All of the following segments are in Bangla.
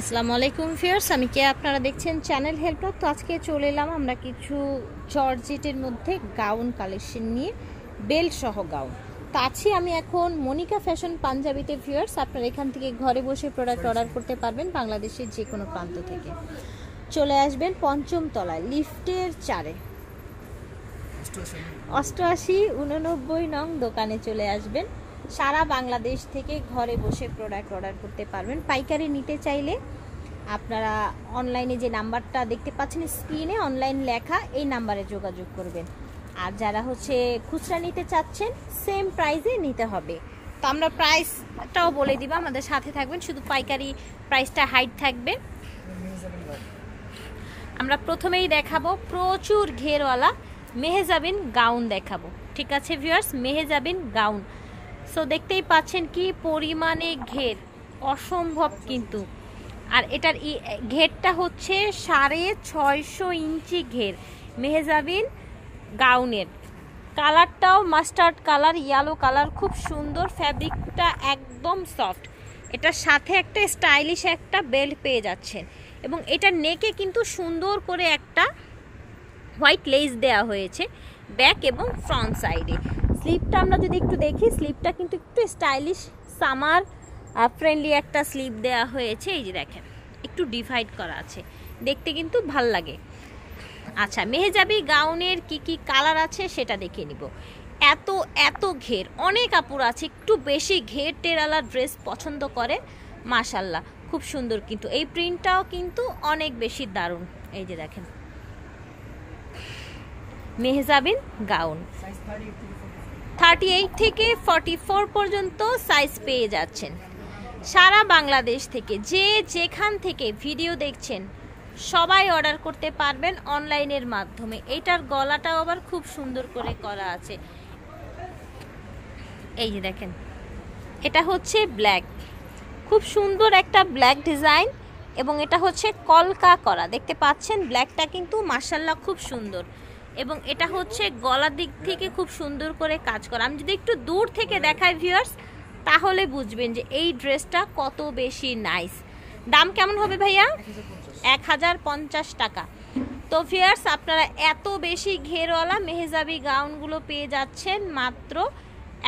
আসসালামু আলাইকুম ফিয়ার্স আমি কে আপনারা দেখছেন চ্যানেল হেল্প তো আজকে চলে এলাম আমরা কিছু জর্জেটের মধ্যে গাউন কালেকশন নিয়ে বেল্ট সহ গাউন তো আছি আমি এখন মনিকা ফ্যাশন পাঞ্জাবিতে ফিয়ার্স আপনারা এখান থেকে ঘরে বসে প্রোডাক্ট অর্ডার করতে পারবেন বাংলাদেশের যে কোনো প্রান্ত থেকে চলে আসবেন পঞ্চম তলায় লিফটের চারে অষ্টআশি উননব্বই নং দোকানে চলে আসবেন সারা বাংলাদেশ থেকে ঘরে বসে প্রোডাক্ট অর্ডার করতে পারবেন পাইকারি নিতে চাইলে আপনারা অনলাইনে যে নাম্বারটা দেখতে পাচ্ছেন স্ক্রিনে অনলাইন লেখা এই নাম্বারে যোগাযোগ করবেন আর যারা হচ্ছে খুচরা নিতে চাচ্ছেন সেম প্রাইসে নিতে হবে তো আমরা প্রাইসটাও বলে দিব আমাদের সাথে থাকবেন শুধু পাইকারি প্রাইসটা হাইট থাকবে আমরা প্রথমেই দেখাবো প্রচুর ঘেরওয়ালা মেহেজাবিন গাউন দেখাবো ঠিক আছে ভিউয়ার্স মেহেজাবিন গাউন সো দেখতেই পাচ্ছেন কি পরিমাণে ঘের অসম্ভব কিন্তু আর এটার ঘেরটা হচ্ছে সাড়ে ছয়শো ইঞ্চি ঘের মেহেজাবিন গাউনের কালারটাও মাস্টার্ড কালার ইয়ালো কালার খুব সুন্দর ফ্যাব্রিকটা একদম সফট এটার সাথে একটা স্টাইলিশ একটা বেল্ট পেয়ে যাচ্ছেন এবং এটার নেকে কিন্তু সুন্দর করে একটা হোয়াইট লেস দেয়া হয়েছে ব্যাক এবং ফ্রন্ট সাইডে স্লিপটা আমরা যদি একটু দেখি স্লিপটা কিন্তু একটু স্টাইলিশ সামার ফ্রেন্ডলি একটা স্লিপ দেয়া হয়েছে এই যে দেখেন একটু ডিভাইড করা আছে দেখতে কিন্তু ভাল লাগে আচ্ছা মেহেজাবি গাউনের কি কি কালার আছে সেটা দেখে নিব এত এত ঘের অনেক আপুর আছে একটু বেশি ঘের টেরালা ড্রেস পছন্দ করে মাশাল্লাহ খুব সুন্দর কিন্তু এই প্রিন্টটাও কিন্তু অনেক বেশি দারুণ এই যে দেখেন মেহজাবিন গাউন থার্টি এইট থেকে ফর্টি ফোর পর্যন্ত সাইজ পেয়ে যাচ্ছেন সারা বাংলাদেশ থেকে যে যেখান থেকে ভিডিও দেখছেন সবাই অর্ডার করতে পারবেন অনলাইনের মাধ্যমে এটার গলাটাও আবার খুব সুন্দর করে করা আছে এই যে দেখেন এটা হচ্ছে ব্ল্যাক খুব সুন্দর একটা ব্ল্যাক ডিজাইন এবং এটা হচ্ছে কলকা করা দেখতে পাচ্ছেন ব্ল্যাকটা কিন্তু মার্শাল্লাহ খুব সুন্দর এবং এটা হচ্ছে গলা দিক থেকে খুব সুন্দর করে কাজ করা আমি যদি একটু দূর থেকে দেখাই ভিউয়ার্স তাহলে বুঝবেন যে এই ড্রেসটা কত বেশি নাইস দাম কেমন হবে ভাইয়া এক হাজার পঞ্চাশ টাকা তো ভিয়ার্স আপনারা এত বেশি ঘেরওয়ালা মেহেজাবি গাউনগুলো পেয়ে যাচ্ছেন মাত্র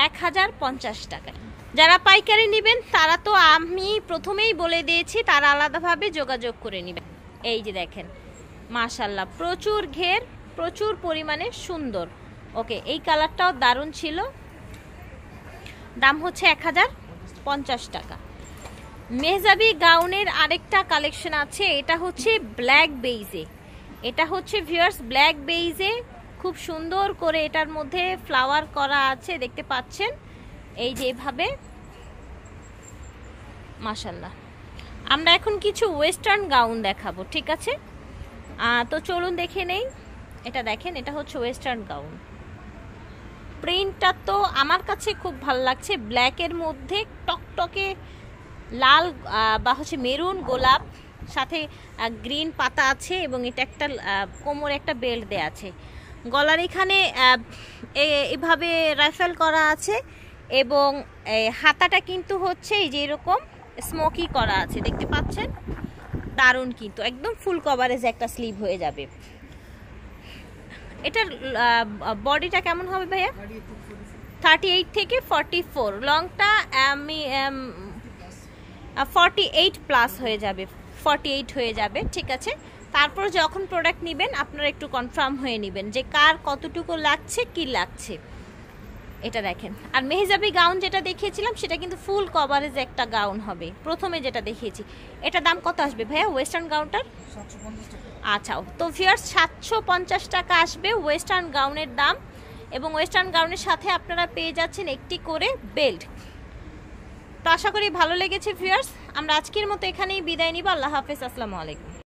এক হাজার পঞ্চাশ টাকায় যারা পাইকারি নেবেন তারা তো আমি প্রথমেই বলে দিয়েছি তারা আলাদাভাবে যোগাযোগ করে নেবেন এই যে দেখেন মাশাল্লাহ প্রচুর ঘের প্রচুর পরিমাণে সুন্দর ওকে এই কালারটাও দারুণ ছিল দাম হচ্ছে এক টাকা মেহজাবি গাউনের আরেকটা কালেকশন আছে এটা হচ্ছে ব্ল্যাক বেইজে এটা হচ্ছে ভিউয়ার্স ব্ল্যাক বেইজে খুব সুন্দর করে এটার মধ্যে ফ্লাওয়ার করা আছে দেখতে পাচ্ছেন এই যে এভাবে মাসাল্লাহ আমরা এখন কিছু ওয়েস্টার্ন গাউন দেখাবো ঠিক আছে তো চলুন দেখে নেই এটা দেখেন এটা হচ্ছে ওয়েস্টার্ন গাউন প্রিন্টটা তো আমার কাছে খুব ভালো লাগছে ব্ল্যাকের মধ্যে টকটকে লাল বা হচ্ছে মেরুন গোলাপ সাথে গ্রিন পাতা আছে এবং এটা একটা কোমর একটা বেল্ট দেয়া আছে গলার এখানে এভাবে রাইফেল করা আছে এবং হাতাটা কিন্তু হচ্ছে এই যে এরকম স্মোকি করা আছে দেখতে পাচ্ছেন দারুণ কিন্তু একদম ফুল কভারেজ একটা স্লিভ হয়ে যাবে এটার বডিটা কেমন হবে ভাইয়া থার্টি এইট থেকে ফর্টি ফোর লংটা আমি ফর্টি এইট প্লাস হয়ে যাবে ফর্টি এইট হয়ে যাবে ঠিক আছে তারপর যখন প্রোডাক্ট নেবেন আপনারা একটু কনফার্ম হয়ে নেবেন যে কার কতটুকু লাগছে কি লাগছে এটা দেখেন আর মেহেজাবি গাউন যেটা দেখিয়েছিলাম সেটা কিন্তু ফুল কভারেজ একটা গাউন হবে প্রথমে যেটা দেখিয়েছি এটা দাম কত আসবে ভাইয়া ওয়েস্টার্ন গাউনটার আচ্ছা তো ফিয়ার্স সাতশো পঞ্চাশ টাকা আসবে ওয়েস্টার্ন গাউনের দাম এবং ওয়েস্টার্ন গাউনের সাথে আপনারা পেয়ে যাচ্ছেন একটি করে বেল্ট তো আশা করি ভালো লেগেছে ফিয়ার্স আমরা আজকের মতো এখানেই বিদায় নিব আল্লাহ হাফেজ আসসালামু আলাইকুম